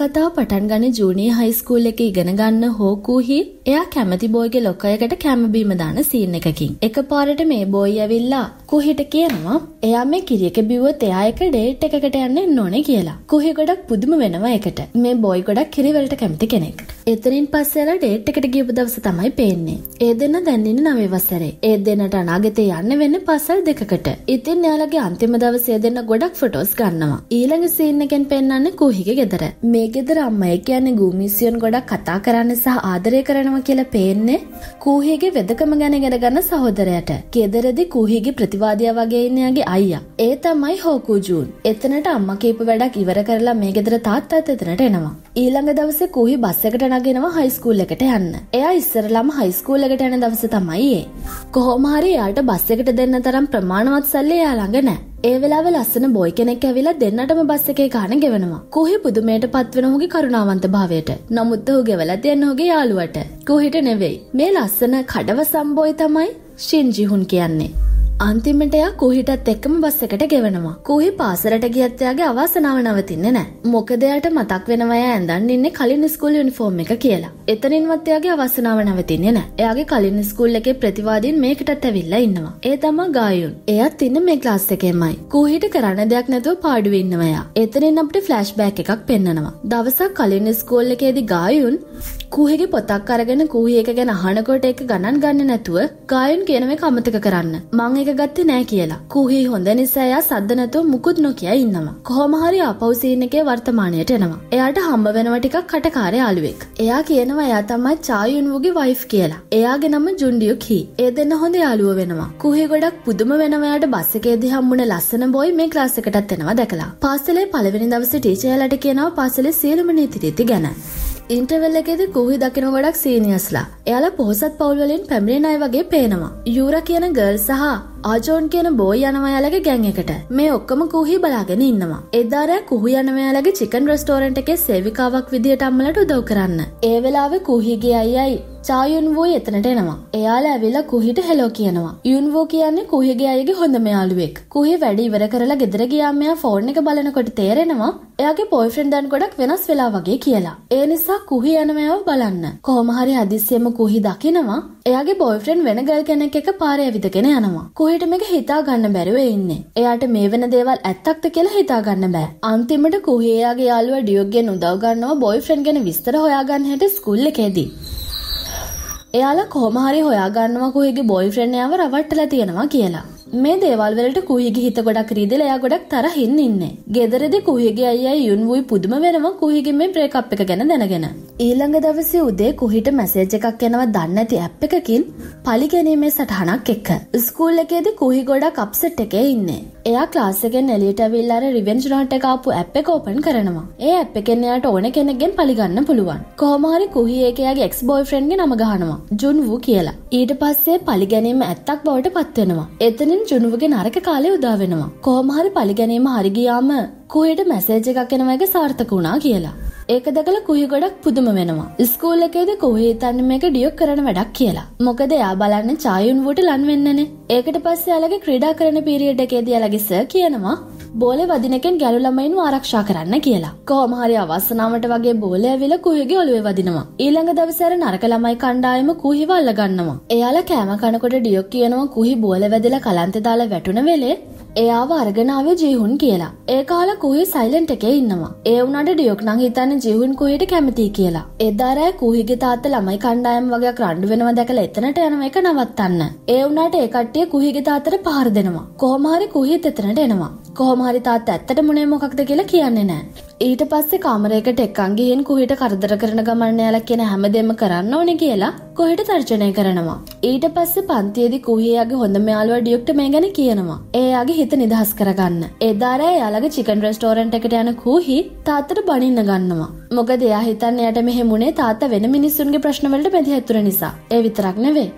කතාව පටන් ගනි ජූනී හයිස්කූල් එක ඉගෙන ගන්න හෝකූහි එයා කැමති බෝයගේ ලොකයකට කැමබීම දාන සීන් එකකින්. එක පාරට මේ බෝයි ඇවිල්ලා කුහිට කියනවා එයා මේ කිරියක බිව්වොත් එයා එක ඩේට් එකකට යන්න නොනේ කියලා. කුහි ගොඩක් පුදුම වෙනවා එකට. මේ බෝයි ගොඩක් කිරිවලට කැමති කෙනෙක්. එතනින් පස්සේ එලා ඩේට් එකට ගියපු දවස තමයි පේන්නේ. ඒ දෙන්න දැන් ඉන්නේ නවය වසරේ. ඒ දෙන්නට අනාගතේ යන්න වෙන්නේ පාසල් දෙකකට. ඉතින් එයාලගේ අන්තිම දවසේ දෙන්න ගොඩක් ෆොටෝස් ගන්නවා. ඊළඟ සීන් එකෙන් පෙන්වන්නේ කුහිගේ ගෙදර. මේ ගෙදර අම්මය කියන්නේ ගූමිසියන් ගොඩක් කතා කරන්න සහ ආදරය කරනවා කියලා පේන්නේ කූහේගේ වෙදකම ගැනගෙන ගන්න සහෝදරයට. ගෙදරදි කූහේගේ ප්‍රතිවාදයා වගේ ඉන්නයාගේ අයියා. ඒ තමයි හෝකුජූන්. එතනට අම්ම කීප වැඩක් ඉවර කරලා මේ ගෙදර තාත්තාත් එතනට එනවා. ඊළඟ දවසේ කූහි බස් එකට නගෙනවා හයිස්කූල් එකට යන්න. එයා ඉස්සරලම හයිස්කූල් එකට යන දවස තමයි ඒ. කොහොම හරි එයාට බස් එකට දෙන්න තරම් ප්‍රමාණවත් සල්ලි එයා ළඟ නැහැ. ඒ වෙලාව ලස්සන බොයි කෙනෙක් ඇවිලා දෙන්නටම බස් එකේ ගාන ගෙවනවා. කුහි පුදුමයට පත්වන ඔහුගේ කරුණාවන්ත භාවයට. නමුත් ඔහු ගෙවලා දෙන්න ඔහුගේ යාළුවට. කුහිට නෙවෙයි. මේ ලස්සන කඩව සම්බෝයි තමයි ෂින්ජිහුන් කියන්නේ. අන්තිමට එයා කුහිටත් එක්කම බස් එකට ගෙවනවා. කුහි පාසලට ගියත් එයාගේ අවාසනාව නවතින්නේ නැහැ. මොකද එයාට මතක් වෙනවා එයා ඇඳන් ඉන්නේ කලින් ස්කූල් යුනිෆෝම් එක කියලා. එතනින්වත් එයාගේ අවාසනාව නවතින්නේ නැහැ. එයාගේ කලින් ස්කූල් එකේ ප්‍රතිවාදීන් මේකටත් ඇවිල්ලා ඉන්නවා. ඒ තමා ගායුන්. එයාත් ඉන්න මේ ක්ලාස් එකෙමයි. කුහිට කරන්න දෙයක් නැතුව පාඩුවේ ඉන්නවා එයා. එතනින් අපිට ෆ්ලෑෂ් බෑක් එකක් පෙන්නනවා. දවසක් කලින් ස්කූල් එකේදී ගායුන් කුහිගේ පොතක් අරගෙන කුහි එක ගැන අහනකොට ඒක ගණන් ගන්න නැතුව ගායුන් කියන මේක අමතක කරන්න. මං එක ගත්තේ නෑ කියලා. කුහි හොඳ නිසා එයා සද්ද නැතුව මුකුත් නොකිය ඉන්නවා. කොහොම හරි අපව් සීන් එකේ වර්තමානයට එනවා. එයාට හම්බ වෙනවා ටිකක් කටකාරය අලුවෙක්. එයා කියනවා එයා තමයි චායුන්වුගේ වයිෆ් කියලා. එයාගේ නම ජුන්ඩියු කී. ඒ දෙන්න හොඳ යාළුවෝ වෙනවා. කුහි ගොඩක් පුදුම වෙනවා එයාට බස් එකේදී හම්බුන ලස්සන බොයි මේ ක්ලාස් එකටත් එනවා දැකලා. පාසලේ පළවෙනි දවසේ ටීචර්ලාට කියනවා පාසලේ සියලුම නීති රීති ගැන. ඉන්ටවල්ලකෙද කුහි දකින ගොඩක් සීනියස්ලා එයාල පොහසත් පවල්වලින් පැමිණෙන අය වගේ පේනවා යුර කියන ගල් සහ ආජෝන් කියන බෝයි යනවයාලගේ ගැන් එකට මේ ඔක්කම කුහි බලාගෙන ඉන්නවා එදාරෑ කුහි යනවයාලගේ චිකන් රස්ටෝරන්ට එකේ සේවිකාවක් විදිහට අම්මලට උදව් කරන්න ඒ වෙලාව කුහිගේ අයයි චායුන්වූ එතනට එනවා. එයාලා ඇවිල්ලා කුහිට හෙලෝ කියනවා. යුන්වෝ කියන්නේ කුහිගේ අයගේ හොඳම යාළුවෙක්. කුහි වැඩ ඉවර කරලා ගෙදර ගියාම එයා ෆෝන් එක බලනකොට තේරෙනවා එයාගේ බොයෆ්‍රෙන්ඩ් දැන් ගොඩක් වෙනස් වෙලා වගේ කියලා. ඒ නිසා කුහි යනමයව බලන්න. කොහොම හරි හදිස්සියෙම කුහි දකිනවා එයාගේ බොයිෆ්‍රෙන්ඩ් වෙන ගල් කෙනෙක් එක පාරේ ඇවිදගෙන යනවා. කොහෙට මේක හිතා ගන්න බැරුව ඉන්නේ. එයාට මේ වෙන දේවල් ඇත්තක්ද කියලා හිතා ගන්න බෑ. අන්තිමට කුහේ එයාගේ යාළුවා ඩියොක්ගෙන් උදව් ගන්නවා බොයිෆ්‍රෙන්ඩ් ගැන විස්තර හොයාගන්න හැට ස්කූල් එකේදී. එයාලා කොහොමහරි හොයාගන්නවා කොහෙගේ බොයි ෆ්‍රෙන්ඩ්යාව රවට්ටලා තියෙනවා කියලා. මේ දේවල්වලට කුහිගේ හිත ගොඩක් රීදලයා ගොඩක් තරහින් ඉන්න. ගෙදරදි කුහිගේ අයයි යුන්වුයි පුදුම වෙනවා කුහිගේ මේ ප්‍රේකප් එක ගැන දැනගෙන. ඊළඟ දවසේ උදේ කුහිට මැසේජ් එකක් එනවා දන්න ඇති ඇප් එකකින් පලි ගැනීමේ සටහනක් එක්ක. ස්කූල් එකේදී කුහි ගොඩක් අප්සට් එකේ ඉන්නේ. එයා ක්ලාසකෙන් එලියට විල්ලාර රිවෙන්ජ් නෝට් එක ආපු ඇප් එක ඕපන් කරනවා. ඒ ඇප් එකෙන් එයාට ඕන කෙනෙක්ගෙන් පලිගන්න පුළුවන්. කොහොම හරි කුහි ඒකයාගේ එක්ස් බොයිෆ්‍රෙන්ඩ්ගේ නම ගහනවා. ජුන් වූ කියලා. ඊට පස්සේ පලිගැනීම ඇත්තක් බවට පත්වෙනවා. එතනින් වෙනුවෙන් ජුනුවගේ නරක කාලය උදාවෙනවා. කොහොමහරි පලිගැනීම හරිගියාම කුයට මැසේජ එකක් එනවගේ සාර්ථක වුණා කියලා. ඒක දැකල කුය ගොඩක් පුදුම වෙනවා. ස්කූල් එකේද කොහේ තන්න මේක ඩියොක් කරන වැඩක් කියලා. මොකද එයා බලන්න චායුන් වුට ලන් වෙන්නනේ. ඒකට පස්සේ යාලගේ ක්‍රීඩා කරන පීරියඩ් එකේදී යාලගේ සර් කියනවා බෝල වදිනකෙන් ගැලු ළමයින් ආරක්ෂා කරන්න කියලා. කෝමහරි අවස්සනාවට වගේ බෝල ඇවිල කුහගේ ඔළුවේ වදිනවා. ඊළඟ දවසර නරක ළමයි කණ්ඩායම කුහිවල්ල ගන්නවා. එයාලා කෑම කනකොට ඩියොක් කියනවා කුහි බෝල වැදිලා කලන්තෙ දාලා වැටුන වෙලේ එයාව අරගෙනාවේ ජීහුන් කියලා. ඒ කාල කුහි සයිලන්ට් එකේ ඉන්නවා. ඒ වුණාට ඩියොක් නම් හිතන්නේ ජීහුන් කුහිට කැමතියි කියලා. එදාරෑ කුහිගේ තාත්තා ළමයි කණ්ඩායම් වගේක් රණ්ඩු වෙනවා දැකලා එතනට යන එක නවත්තන්න. ඒ වුණාට ඒ කට්ටිය කුහිගේ තාත්තට පහර දෙනවා. කොහොම හරි කුහිත් එතනට එනවා. කොහොම හරි තාත්තා ඇත්තටම මොනේ මොකක්ද කියලා කියන්නේ නැහැ. ඊට පස්සේ කාමරයකට එක්කන් ගිහින් කුහිට කරදර කරන ගමන් යාලා කියන හැමදේම කරන්න ඕනේ කියලා කුහිට තර්ජනය කරනවා. ඊට පස්සේ පන්තියේදී කුහියාගේ හොඳම යාළුවා ඩියුක්ට මේ ගැන කියනවා. එයාගේ හිත නිදහස් කරගන්න. එදා රෑ එයාලගේ චිකන් රෙස්ටෝරන්ට් එකට යන කුහි තාත්තට බනින්න ගන්නවා. මොකද එයා හිතන්නේ යට මෙහෙමුනේ තාත්තා වෙන මිනිස්සුන්ගේ ප්‍රශ්න වලට බැඳී නිසා. ඒ විතරක් නෙවෙයි.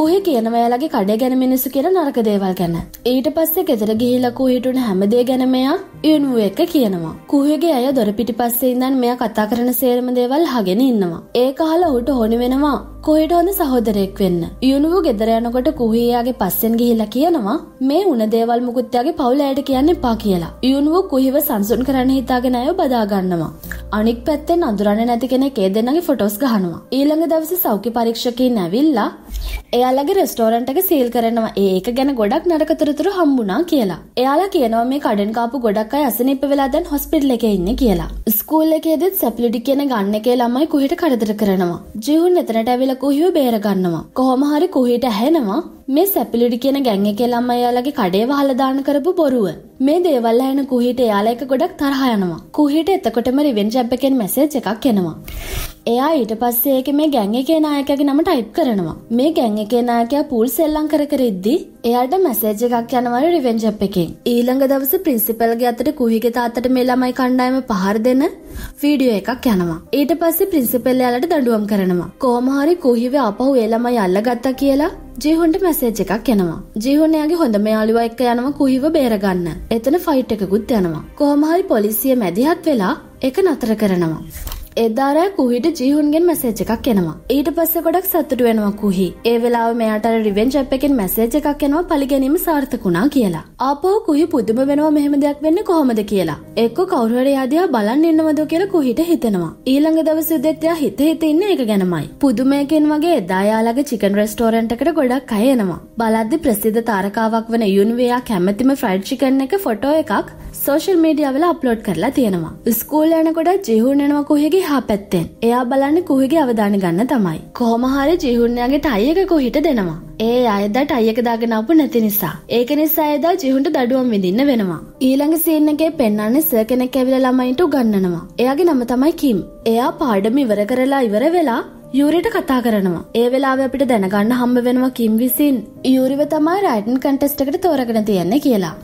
කුහි කියනවා එයාලගේ කඩේ ගැන මිනිස්සු කියලා නරක දේවල් ගැන. ඊට පස්සේ ගෙදර ගිහිල්ලා කුහිට උන හැමදේ ගැන මෙයා යුනුව එක කියනවා. කුහිගේ ඇය දොර පිටිපස්සේ ඉඳන් මෙය කතා කරන සේරම දේවල් හගෙන ඉන්නවා. ඒ කහල ඔහුට හොනි වෙනවා කොහෙට හොඳ සහෝදරයෙක් වෙන්න. යුණුවූ ගෙදර යනකොට කුහියාගේ පස්සෙන් ගිහිලා කියනවා මේ උන දේවල් මුකුත්යාගේ පවුල ඇයට කියන්න එපා කියලා. යුණුවූ කුහිව සංසුන් කරන්න හිතාගෙන අය බදාගන්නවා. අනික් පැත්තෙන් අඳුරන්න නැති කෙනෙක් ඒ දෙන්නගේ ෆොටෝස් ගහනවා. ඊළඟ දවසේ සෞඛ්‍ය පරීක්ෂකයින් ඇවිල්ලා එයාලගේ රෙස්ටෝරන්ට් එක සීල් කරනවා. ඒක ගැන ගොඩක් නරක තොරතුරු හම්බුණා කියලා. එයාලා කියනවා මේ කඩෙන් කාපු ගොඩක් අය අසනීප වෙලා දැන් හොස්පිටල් එකේ ඉන්නේ කියලා. ස්කූල් එකේදීත් සැප්ලිඩි කියන ගන්න එකේ ළමයි කුහිට කරදර කරනවා. ජිහුන් එතනට ඇවිල්ලා කුහිව බේර ගන්නවා. කොහොම හරි කුහිට ඇහෙනවා මේ සැපිලිඩි කියන ගැං එකේ ළමයි යාලගේ කඩේ වහලා දාන කරපු බොරුව. මේ දේවල් ඇහෙන කුහිට එයාලා එක ගොඩක් තරහ යනවා. කුහිට එතකොටම රිවෙන්ජ් ජැබ් එකෙන් මැසේජ් එකක් එනවා. එයා ඊට පස්සේ ඒක මේ ගැන් එකේ නායකගේ නම ටයිප් කරනවා. මේ ගැන් එකේ නායකයා පූල් සෙල්ලම් කර කර ඉද්දී එයාට මැසේජ් එකක් යනවලු රිවෙන්ජ් අප් එකෙන්. ඊළඟ දවසේ ප්‍රින්සිපල්ගේ අතට කුහිගේ තාත්තට මේ ළමයි කණ්ඩායම පහර දෙන වීඩියෝ එකක් යනවා. ඊට පස්සේ ප්‍රින්සිපල් එයාලට දඬුවම් කරනවා. කොහොම හරි කුහිව අපහු ඒ ළමයි අල්ලගත්තා කියලා ජීහුන්ට මැසේජ් එකක් යනවා. ජීහුන්යාගේ හොඳම යාළුවා එක්ක යනවා කුහිව බේරගන්න. එතන ෆයිට් එකකුත් යනවා. කොහොම හරි පොලිසිය මැදිහත් වෙලා ඒක නතර කරනවා. එදාරයි කුහිට ජීහුන්ගෙන් මැසේජ් එකක් එනවා. ඊට පස්සේ ගොඩක් සතුට වෙනවා කුහි. ඒ වෙලාවේ මෙයාට රිවෙන්ජ් ඇප් එකෙන් මැසේජ් එකක් එනවා පලිගැනීම සාර්ථකුණා කියලා. ආපහු කුහි පුදුම වෙනවා මෙහෙම දෙයක් වෙන්නේ කොහොමද කියලා. එක්ක කවුරු හරි ආදියා බලන් ඉන්නවද කියලා කුහිට හිතෙනවා. ඊළඟ දවසේ උදේත් එයා හිත හිත ඉන්නේ ඒක ගැනමයි. පුදුමයකින් වගේ එදා යාළගේ චිකන් රෙස්ටෝරන්ට් එකට ගොඩක් අය එනවා. බලද්දි ප්‍රසිද්ධ තාරකාවක් වන යුන්වයා කැමැතිම ෆ්‍රයිඩ් චිකන් එක ෆොටෝ එකක් සෝෂල් මීඩියාවල අප්ලෝඩ් කරලා තියෙනවා. ස්කූල් යනකොට ජිහුන් එනවා කුහිගේ එහා පැත්තෙන් එයා බලන්න කුහගේ අවධාන ගන්න තමයි. කොහොමහරි ජිහුන්නයාගේ ටයියක කොහිට දෙනවා. ඒ අයද ටයියක දාගෙනපු නැති නිසා. ඒක නිසා එදා ජිහුන්ට දඩුවම් විඳින්න වෙනවා. ඊළඟ සීන් එකේ පෙන්වන්නේ සර් කෙනෙක් ඇවිල්ලා ළමයින්ට උගන්වනවා. එයාගේ නම තමයි කිම්. එයා පාඩම ඉවර කරලා ඉවර වෙලා යුරිට කතා කරනවා. ඒ වෙලාව අපිට දැනගන්න හම්බ වෙනවා කිම් විසින් යුරිව තමයි රයිටන් කන්ටෙස්ට් එකට තෝරගෙන තියන්නේ කියලා.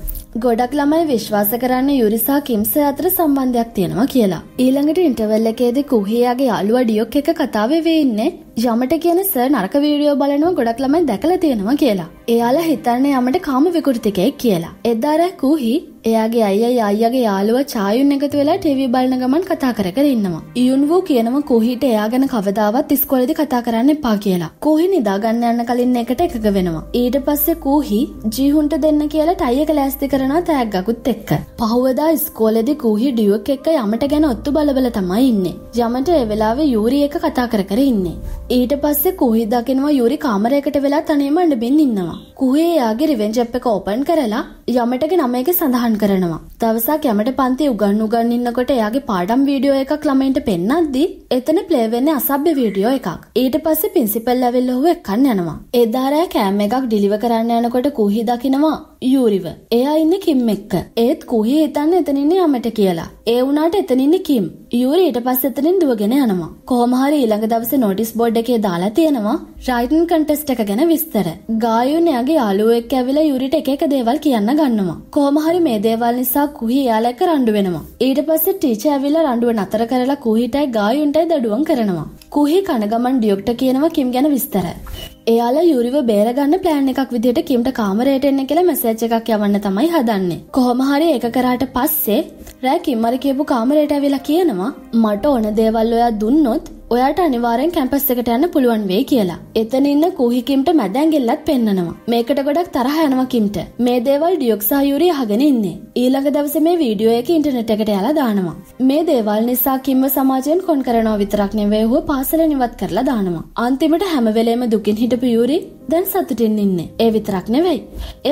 ගොඩක් ළමයි විශ්වාස කරන්න යුරිසා කිම්ස අතර සම්බන්ධයක් තියෙනවා කියලා. ඊළඟට ඉන්ටවල් එකේදී කුහියාගේ යාළුවා ඩියොක් එක කතාවේ වෙන්නේ යමට කියන සර් නරක වීඩියෝ බලනවා ගොඩක් ළමයි දැකලා තියෙනවා කියලා. එයාලා හිතන්නේ යමට කාම විකෘතිකයෙක් කියලා. එදාර කුහි එයාගේ අයියා අයියාගේ යාළුවා චායුන් එකතු වෙලා ටීවී බලන ගමන් කතා කර කර ඉන්නවා. ඉයුන් වූ කියනවා කොහීට එයා ගැන කවදාවත් ඉස්කෝලේදී කතා කරන්න එපා කියලා. කොහි නිදා ගන්න යන කලින් එකට එකග වෙනවා. ඊට පස්සේ කොහි ජීහුන්ට දෙන්න කියලා ටයි එක ලෑස්ති කරනවා තෑග්ගකුත් එක්ක. පහුවදා ඉස්කෝලේදී කොහි ඩියුවක් එක්ක යමට ගැන ඔත්තු බලබල තමයි ඉන්නේ. යමට ඒ වෙලාවේ යූරි එක කතා කර කර ඉන්නේ. ඊට පස්සේ කොහි දකිනවා යූරි කාමරයකට වෙලා තනියම අඬමින් ඉන්නවා. කොහේ එයාගේ රිවෙන්ජ් එක ඕපන් කරලා යමටගේ නම එක සඳහන් සටහන් කරනවා. දවසක් යමට පන්ති උගන් උගන්නන්නකොට එයාගේ පාඩම් වීඩියෝ එකක් ළමයින්ට පෙන්නද්දී එතන ප්ලේවෙන්නේ අසභ්‍ය වීඩියෝ එකක්. ඊට පස්සේ පින්සිපල් ලැවෙල් ඔහු එක්කන් යනවා. එදාරය කෑම් එකක් ඩිලිව කරන්න යනකොට කුහි දකිනවා යූරිව. එයා ඉන්න කිම් එක්ක. ඒත් කුහි හිතන්න එතනින්නේ යමට කියලා. ඒ වුණාට එතනින්නේ කිම්. යූරි ඊට පස්ස එතනින් දුවගෙන යනවා. කොහොම හරි ඊළඟ දවසේ නොටිස් බෝඩ් එකේ දාලා තියෙනවා රයිටන් කන්ටෙස්ට් එක ගැන විස්තර. ගායුන් එයාගේ යාළුවෝ එක්ක ඇවිල්ලා යූරිට එක එක දේවල් කියන්න ගන්නවා. කොහොම හරි මේ දේවල් නිසා කුහි එයාලා එක්ක රණ්ඩු වෙනවා. ඊට පස්සේ ටීචර් ඇවිල්ලා රණ්ඩුව නතර කරලා කුහිටයි ගායුන්ටයි දඩුවම් කරනවා. කුහි කනගමන් ඩියොක්ට කියනවා කිම් ගැන විස්තර. එයාලා යුරිව බේරගන්න ප්ලෑන් එකක් විදිහට කිම්ට කාමරයට එන්න කියලා මැසේජ් එකක් යවන්න තමයි හදන්නේ. කොහොම හරි ඒක කරාට පස්සේ රෑ කිම්මර කියපු කාමරයට ඇවිල්ලා කියනවා මට ඕන දේවල් ඔයා දුන්නොත් ඔයාට අනිවාරෙන් කැම්පස් එකට යන්න පුළුවන් වේ කියලා. එතන ඉන්න කූහිකිම්ට මැදැන්ගෙල්ලත් පෙන්න්නනවා. මේකට ගොඩක් තරහ යනවකිම්ට. මේ දේවල් ඩියොක්සායුරි අහගෙන ඉන්නේ. ඊළඟ දවස මේ වීඩියෝ එක ඉන්ටනෙට් එකට යලා දානවා. මේ දේවල් නිසා කිම්ව සමාජයෙන් කොන් කරනවා විතරක් නෙවෙයි හුව පාසල නිවත් කරලා දානවා. අන්තිමට හැම වෙලේම දුකින් හිටපු යුරි දැන් සතුටින් ඉන්නේ. ඒ විතරක් නෙවෙයි.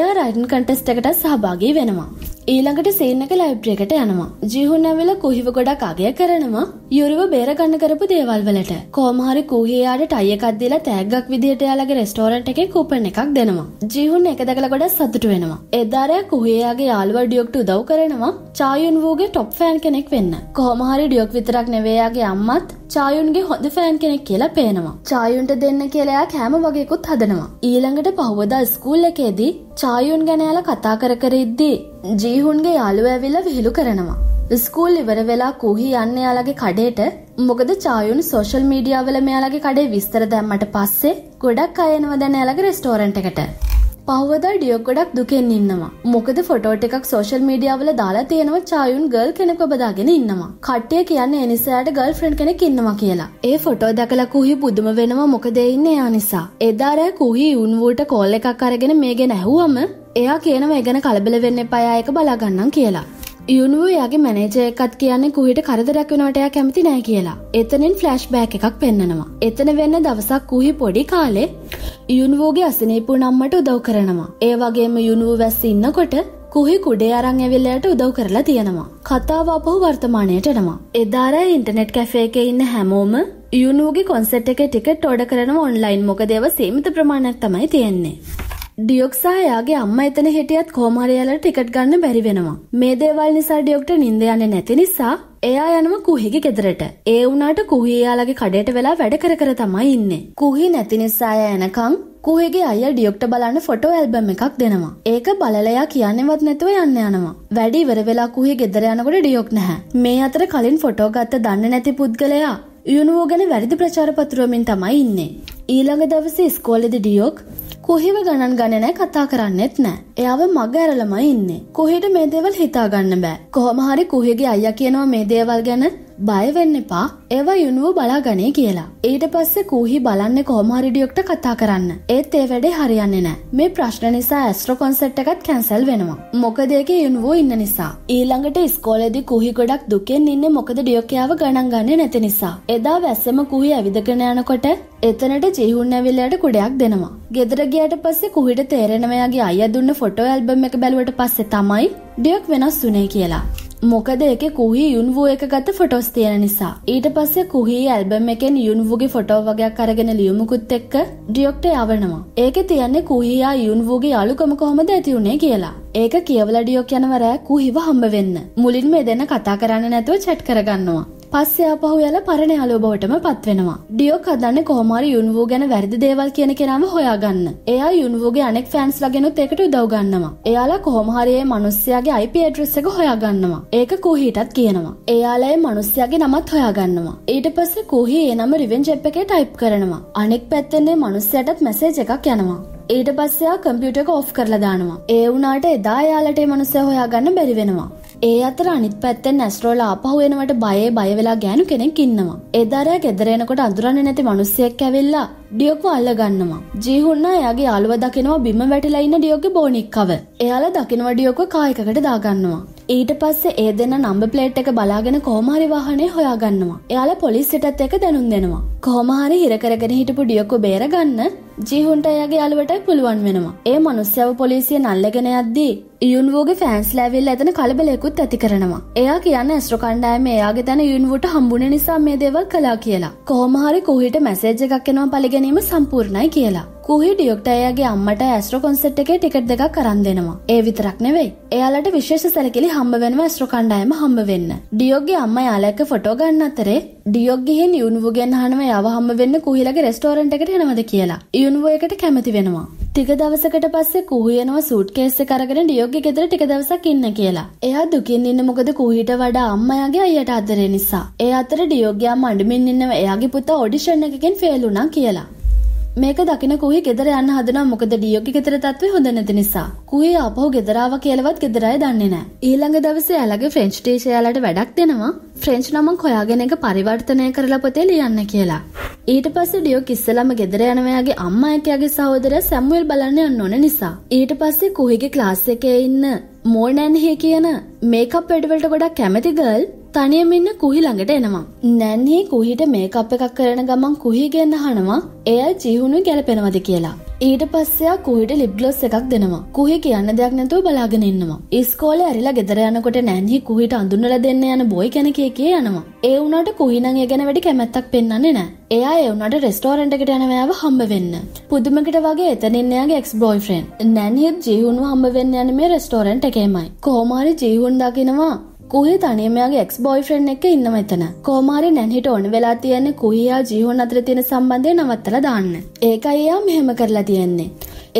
එයා රයිටන් කන්ටෙස්ට් එකට සහභාගී වෙනවා. ඊළඟට සේනක ලයිබ්‍රේකට යනවා. ජිහුන් ඇවිල කුහිව ගොඩක් අගය කරනවා යුරුව බේරගන්න කරපු දේවල් වලට. කොහොමහරි කුහියාට ටයි එකක් දීලා තෑග්ගක් විදිහට යාළගේ රෙස්ටෝරන්ට් එකේ කූපන් එකක් දෙනවා. ජිහුන් එක දැකලා ගොඩක් සතුටු වෙනවා. එදාරයා කුහියාගේ යාළුවා ඩියොක්ට උදව් කරනවා චායුන් වූගේ ටොප් ෆෑන් කෙනෙක් වෙන්න. කොහොමහරි ඩියොක් විතරක් නෙවෙයි යාගේ අම්මත් චායුන්ගේ හොඳ ෆෑන් කෙනෙක් කියලා පේනවා. චායුන්ට දෙන්න කියලා කෑම වගේකුත් හදනවා. ඊළඟට පහුවදා ස්කූල් එකේදී චායුන් ගැනෑල කතා කර කර ඉද්දී ජීහුන්ගේ යාළුව ඇවිල්ලා විහිළු කරනවා. ස්කූල් ඉවර වෙලා කුහි යන්න යාලගේ කඩේට මොකද චායුන් සෝෂල් මීඩියාවල මෙයාලගේ කඩේ විස්තර දැම්මට පස්සේ ගොඩක් අයනවා දැන් යාලගේ රෙස්ටෝරන්ට් එකට. පහුවදා ඩියෝ ගොඩක් දුකෙන් ඉන්නවා. මොකද ෆොටෝට එකක් සෝෂල් මීඩියාවල දාලා තියෙනවා චායුන් ගල් කෙනෙක් බදාගෙන ඉන්නවා. කට්ටිය කියන්නේ එනිසාට ගල් ෆ්‍රෙන්ඩ් කෙනෙක් ඉන්නවා කියලා. ඒ ෆොටෝ දැකලා කුහි බුදුම වෙනවා මොකද ඉන්නේ යා නිසා. එදාරෑ කුහි උන් වූට කෝල් එකක් අරගෙන මේ ගැන ඇහුවම එයා කියනවා ඒ ගැන කලබල වෙන්න එපා ඒක බලාගන්නම් කියලා. යුනුව යාගේ මැනේජය එකත් කියන්නේ කුහිට කරදරක් වනටයා කැමති නෑ කියලා. එතනින් ෆ්ලෑෂ් බෑක් එකක් පෙන්නවා. එතන වෙන්න දවසක් කුහි පොඩි කාලේ යුනුවෝගේ අසනීපු නම්මට උදව් කරනවා. ඒ වගේම යුනුව වැස්ස ඉන්නකොට කුහි කුඩේ අරං ඇවිල්ලට උදව් කරලා තියෙනවා. කතාව අපහු වර්තමානයට එනවා. එදාරය ඉන්ටනෙට් කැෆේ එක ඉන්න හැමෝම යුනුවගේ කොන්සට් එක ටිකට් ෝඩ කරන ඔන්ලයින් මොකදේව සීමිත ප්‍රමාණයක් තමයි තියෙන්නේ. ඩියොක්සා යාගේ අම්ම එතන හිටියත් කෝමාරයාලට ටිකට් ගන්න බැරි වෙනවා. මේ දේවල් නිසා ඩියොක්ට නින්ද යන්නේ නැති නිසා එයා යනම කුහිගේ ගෙදරට. ඒ වුණාට කුහි එයාලගේ කඩේට වෙලා වැඩ කර කර තමයි ඉන්නේ. කුහි නැති නිසා එයා එනකන් කුහගේ අය ඩියොක්ට බලන්න ෆොටෝ ඇල්බම් එකක් දෙනවා. ඒක බලලයා කියන්නේවත් නැතුව යන්න යනවා. වැඩි ඉවර වෙලා කුහේ ගෙදර යනකොට ඩියොක් නැහැ. මේ අතර කලින් ෆොටෝ ගත්ත දන්න නැති පුද්ගලයා යුනුවෝ ගැන වැරදි ප්‍රචාර පතුරුවමින් තමයි ඉන්නේ. ඊළඟ දවසේ ඉස්කෝලේදී ඩියොක් කොහෙව ගණන් ගණනෑ කතා කරන්නෙත් නෑ. එයාව මග ඇරලමයි ඉන්නේ. කොහෙට මේ දේවල් හිතාගන්න බෑ. කොහොම හරි කුහෙගේ අයියා කියනවා මේ දේවල් ගැන බයවෙන්න එපා ඒවා යුනුව බලාගනේ කියලා. ඊට පස්සේ කූහි බලන්න කොහොමහරිඩියෙක්ට කතා කරන්න. ඒත් ඒ වැඩේ හරියන්නේ නෑ. මේ ප්‍රශ්න නිසා ඇස්ට්‍රෝ කොන්සෙට් එකත් කැන්සල් වෙනවා. මොකද ඒකේ යුනුවෝ ඉන්න නිසා. ඊළඟට ඉස්කෝලේදී කූහි ගොඩක් දුකෙන් ඉන්නේ මොකද ඩියොක්යාව ගණන් ගන්නේ නැති නිසා. එදා වැස්සෙම කූහි ඇවිදගෙන යනකොට එතනට ජිහුන් ඇවිල්ලට කුඩයක් දෙනවා. ගෙදර ගියට පස්සේ කුහිට තේරෙනවයාගේ අය දුන්න ෆොටෝ ඇල්බම් එක බැලුවට පස්සේ තමයි ඩියක් වෙනස් වුනේ කියලා. මොකද එක කුහි යුන්වූ එක ගත ෆොටෝස් තියෙන නිසා. ඊට පස්සේ කුහි ඇල්බම් එකෙන් යුන්වූගේ ෆොටෝ වගයක් අරගෙන ලියුමුකුත් එක්ක ඩියොක්ට යවනවා. ඒකේ තියන්නේ කුහියා යුන්වූගේ යාළුකම කොහොමද ඇති වුනේ කියලා. ඒක කියවලා ඩියොක් යනවරෑ කුහිව හම්බ වෙන්න. මුලින්ම එදෙන කතා කරන්න නැතුව චැට් කරගන්නවා. පස්සේ අපහු යල පරණ යාලෝ බවටම පත්වෙනවා. ඩියෝ කදන්න කොහමරි යුන්වූ ගැන වැරදි දේවල් කියන කෙනාව හොයාගන්න. එයා යුන්වූගේ අනෙක් ෆෑන්ස් ලගෙනුත් එකට උදව්ගන්නවා. එයාලා කොහොමහරියේ මනුස්්‍යයාගේ IP ඇඩ්‍රස් එක හොයාගන්නවා. ඒක කූහීටත් කියනවා. එයාලයි මනුස්්‍යයාගේ නමත් හොයාගන්නවා. ඊට පස්සේ කූහි ඒ නම රිවෙන්ජ් එප් එකේ ටයිප් කරනවා. අනෙක් පැත්තෙන්නේ මනුස්්‍යයටත් මෙසේජ් එකක් යනවා. ඊට පස්සයා කම්පියුටක ඔෆ් කරලා දානවා. ඒ වුණාට එදා යාලට මනුස්සය හොයාගන්න බැරිවෙනවා. ඒ අතර අනිත් පැත්තෙන් නැස්ට්‍රෝල ආපහුවෙනවට බයේ බයවෙලා ගෑනු කෙනෙක් ඉන්නවා. එදරයා ගෙදරෙනකොට අඳුරන්නේ නැති මනුස්සයෙක් ඇවිල්ලා ඩියෝකු අල්ලගන්නවා. ජීහුන්නා එයාගේ යාළුව දකිනවා බිම වැටලා ඉන්න ඩියෝගේ බෝනික්කව. එයාලා දකිනවා ඩියෝකු කායකකට දාගන්නවා. ඊට පස්සේ ඒ දෙන්න නම්බර් ප්ලේට් එක බලාගෙන කොහොම හරි වාහනේ හොයාගන්නවා. එයාලා පොලිස් පිටත් එක දැනුම් දෙනවා. කොහොම හරි හිර කරගෙන හිටපු ඩියෝකු බේරගන්න ජීහුන්ට එයාගේ යාළුවට පුළුවන් වෙනවා. ඒ මනුස්සයව පොලිසිය නල්ලගෙන යද්දී යුන්වෝගේ ෆෑන්ස් ලැවිල් ඇතන කලබලෙකුත් ඇති කරනවා. එයා කියන්න ඇස්ට්‍ර කණ්ඩායම එයාගේ තැන යුන්වුට හම්බුණ නිසා මේ දේවල් කලා කියලා. කොහොමහරි කොහිට මැසේජ එකක් එනවා පලිගෙන ගැනීම සම්පූර්ණයි කියලා. කුහි ඩියොක්ටයගේ අම්මට ඇස්ට්‍රෝ කොන්සට් එකේ ටිකට් දෙකක් කරන් දෙනවා ඒ විතරක් නෙවෙයි එයාලට විශේෂ සැලකිලි හම්බ වෙනවා ඇස්ට්‍රෝ කණ්ඩායම හම්බ වෙන්න ඩියොක්ගේ අම්ම යාලක ෆොටෝ ගන්න අතරේ ඩියොක් ගිහින් යුන්වුගෙන් හනම යව හම්බ වෙන්න කුහිලගේ රෙස්ටෝරන්ට් එකට එනවද කියලා. යුන්වු එකට කැමති වෙනවා. ටික දවසකට පස්සේ කුහි එනවා සූට් කේස් එක අරගෙන ඩියොක්ගේ ගෙදර ටික දවසක් ඉන්න කියලා. එයා දුකින් ඉන්න මොකද කුහිට වඩා අම්මයාගේ අයියට ආදරේ නිසා. ඒ අතර ඩියොක්ගේ අම්මා අඬමින් ඉන්නව එයාගේ පුතා ඔඩිෂන් එකකින් ෆේල් වුණා කියලා. මේක දකින කුහේ ගෙදර යන්න හදනවා මොකද ඩියෝගේ ගෙදර තත්ත්වේ හොඳ නැති නිසා. කුහේ ආපහු ගෙදරාව කියලාවත් ගෙදරය දන්නේ නැහැ. ඊළඟ දවසේ එයාලගේ ෆ්‍රෙන්ච් ටීචර් එයාලට වැඩක් දෙනවා. ෆ්‍රෙන්ච් නමක් හොයාගෙන එක පරිවර්තනය කරලා පොතේ ලියන්න කියලා. ඊට පස්සේ ඩියෝ කිස්සලම ගෙදර යනවයාගේ අම්මා එක්කයාගේ සහෝදරයා සැමුවෙල් බලන්න යන්න ඕන නිසා. ඊට පස්සේ කුහිගේ ක්ලාස් එකේ ඉන්න මෝනෑන්හේ කියන මේකප් වැඩවලට ගොඩක් කැමති ගල් තනියම ඉන්න කුහි ළඟට එනවා. නැන්හි කුහිට මේකප් එකක් කරන ගමන් කුහි ගෙන්න අහනවා එයා ජීහුණු ගැලපෙනවද කියලා. ඊට පස්සෙයා කුහිට ලිබ්ලොස් එකක් දෙනවා. කුහි කියන්න දෙයක් නැතුව බලාගෙන ඉන්නවා. ඉස්කෝලේ ඇරිලා ගෙදර යනකොට නැන්හි කුහිට අඳුන්වලා දෙන්න යන බොයි කෙනෙක් කී යනවා. ඒ වුණාට කුහි නම් ඒ ගැන වැඩි කැමැත්තක් පෙන්වන්නේ නැහැ. එයා ඒ වුණාට රෙස්ටෝරන්ට් එකට යන මෙයාව හම්බ වෙන්න. පුදුමකට වගේ එතනින් එයාගේ එක්ස් බොයිෆ්‍රෙන්ඩ් නැන්හිත් ජීහුන්ව හම්බ වෙන්න යන්නේ මේ රෙස්ටෝරන්ට් එකේමයි. කොහොම හරි ජීහුන් දකිනවා කුහි තනියමයාගේ එක්ස් බොයිෆ්‍රෙන්් එක ඉන්න මෙතන කෝමාරි නැන්හිට ඕන වෙලා තියන්නේ කුහියා ජීහුන් අතර තියෙන සම්බන්ධය නවත්තල දාන්න ඒකයි එයා මෙහෙම කරලා තියෙන්නේ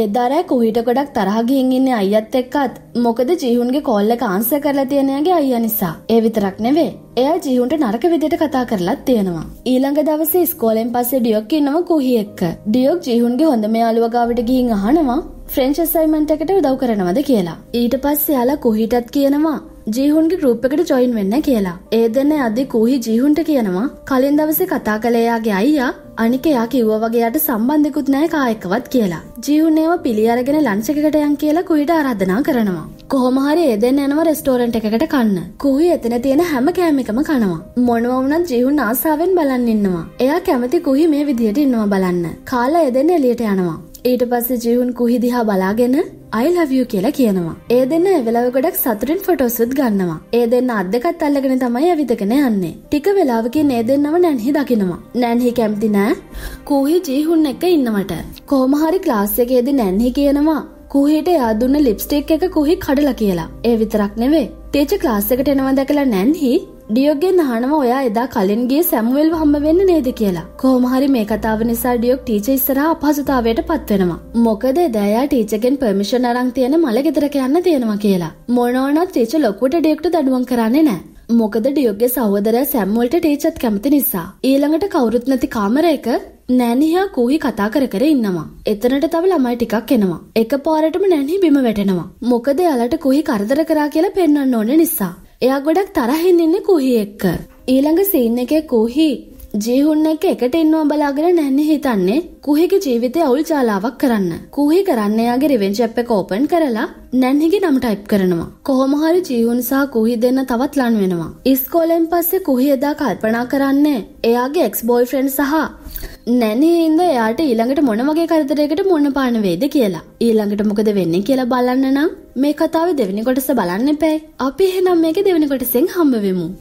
එදාරෑ කුහිට ගොඩක් තරහගින් ඉන්න අයත් එක්කත් මොකද ජීහුන්ගේ කොල්ල කාන්ස කරලා තියෙනයගේ අය නිසා ඒ විතරක් නෙවේ එයා ජීහුන්ට නරක විදිට කතා කරලත් තියෙනවා ඊළඟ දවස ස්කෝලෙන් පස්සේ ඩියොක් ඉන්නවා කුහි එක්ක ඩියොක් ජීහුන්ගේ හොඳ යාලුවගාවට ගිහින් අහනවා ෆ්‍රෙන්ච් අසයිමන්ට් එකට උදව් කරනවද කියලා ඊට පස්සේ යාලා කුහිටත් කියනවා ජීහුන්ගේ ගරුප් එකට ජොයින් වෙන්න කියලා. ඒ දෙන්න අදි කූහි ජීහුන්ට කියනවා කලින් දවසේ කතා කළේයාගේ අයියා අනික එයා කිව්ව වගේයට සම්බන්ධිකුත් නෑ කායකවත් කියලා. ජීහුන් ඒව පිළි අරගෙන ලන්ච් එකකට යන් කියලා කුහිට ආරාධනා කරනවා. කොහොම හරි ඒ දෙන්න යනවා රෙස්ටෝරන්ට් එකකට කන්න. කුහි එතන තියෙන හැම කෑම එකම කනවා. මොනවා වුණත් ජීහුන් ආසාවෙන් බලන් ඉන්නවා. එයා කැමති කුහි මේ විදියට ඉන්නවා බලන්න. කාලා ඒ දෙන්න එළියට යනවා. ඊට පස්සේ ජීවුන් කුහිදිහා බලාගෙන අයිලවිය කියලා කියනවා. ඒ දෙන්න වෙලාව ගොඩක් සතුරින් ෆොටෝසුත් ගන්නවා. ඒ දෙන්න අත් දෙකත් අල්ලගෙන තමයි ඇවිදගෙන යන්නේ. ටික වෙලාවකින් ඒ දෙන්නව නැන්හි දකිනවා. නැන්හි කැමති නෑ. කුහි ජීහුන් එක ඉන්නවට. කොහොම හරි ක්ලාස් එකේදී නැන්හි කියනවා කුහිට එයා දුන්න ලිප්ස්ටික් එක කුහි කඩලා කියලා. ඒ විතරක් නෙවෙයි. තේජ ක්ලාස් එකට එනවා දැකලා නැන්හි ඩියෝගෙන් අහනවා ඔයා එදා කලින් ගියේ සැමුවෙල්ව හම්බ වෙන්න නේද කියලා. කොහොම හරි මේ කතාව නිසා ඩියෝක් ටීචර් ඉස්සරහා අපහසුතාවයට පත් වෙනවා. මොකද එදා එයා ටීචර්ගෙන් පර්මිෂන් අරන් තියෙන මල ගෙදරක යන්න තියෙනවා කියලා. මොනවනත් ටීචර් ලොකුවට ඩියෝක්ට දඩුවම් කරන්නේ නැහැ. මොකද ඩියෝක්ගේ සහෝදරයා සැම්වල්ට ටීචර්ත් කැමති නිසා. ඊළඟට කවුරුත් නැති කාමරයක නැනිහා කූහි කතා කර කර ඉන්නවා. එතනට තව ළමයි ටිකක් එනවා. එක පාරටම නැනි බිම වැටෙනවා. මොකද යාලට කුහි කරදර කරා කියලා පෙන්වන්න ඕනේ නිසා. එයා ගොඩක් තරහින් ඉන්නේ කුහි එක්ක. ඊළඟ සීන් එකේ කුහි ජීහුන් එක්ක එකට ඉන්නවා බලාගෙන නැන්නේ හිතන්නේ කුහිගේ ජීවිතය අවුල් ජාලාවක් කරන්න. කුහි කරන්න එයාගේ රිවෙන්ජ් ඇප් එක ඕපන් කරලා නැන්හිගේ නම ටයිප් කරනවා. කොහොම හරි ජීහුන් සහ කුහි දෙන්න තවත් ලන් වෙනවා. ඉස්කෝලෙන් පස්සේ කුහි එදා කල්පනා කරන්නේ එයාගේ එක්ස් බෝයිෆ්‍රෙන්ඩ් සහ නැනේ හින්දා එයාට ඊළඟට මොන වගේ කරදරයකට මුහුණ පාන වේද කියලා. ඊළඟට මොකද වෙන්නේ කියලා බලන්න නම් මේ කතාවේ දෙවෙනි කොටස බලන්න එපැයි. අපි එහෙනම් මේකේ දෙවෙනි කොටසෙන් හම්බ වෙමු.